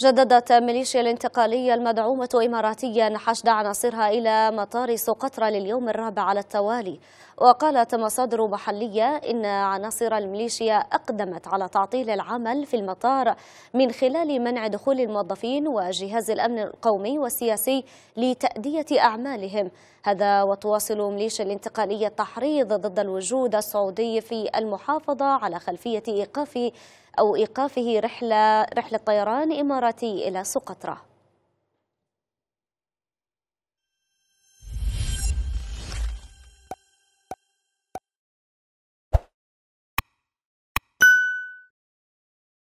جددت ميليشيا الانتقالية المدعومة إماراتيا حشد عناصرها إلى مطار سقطرى لليوم الرابع على التوالي وقالت مصادر محلية إن عناصر الميليشيا أقدمت على تعطيل العمل في المطار من خلال منع دخول الموظفين وجهاز الأمن القومي والسياسي لتأدية أعمالهم هذا وتواصل ميليشيا الانتقالية التحريض ضد الوجود السعودي في المحافظة على خلفية إيقاف أو إيقافه رحلة رحلة طيران إماراتي إلى سقطرى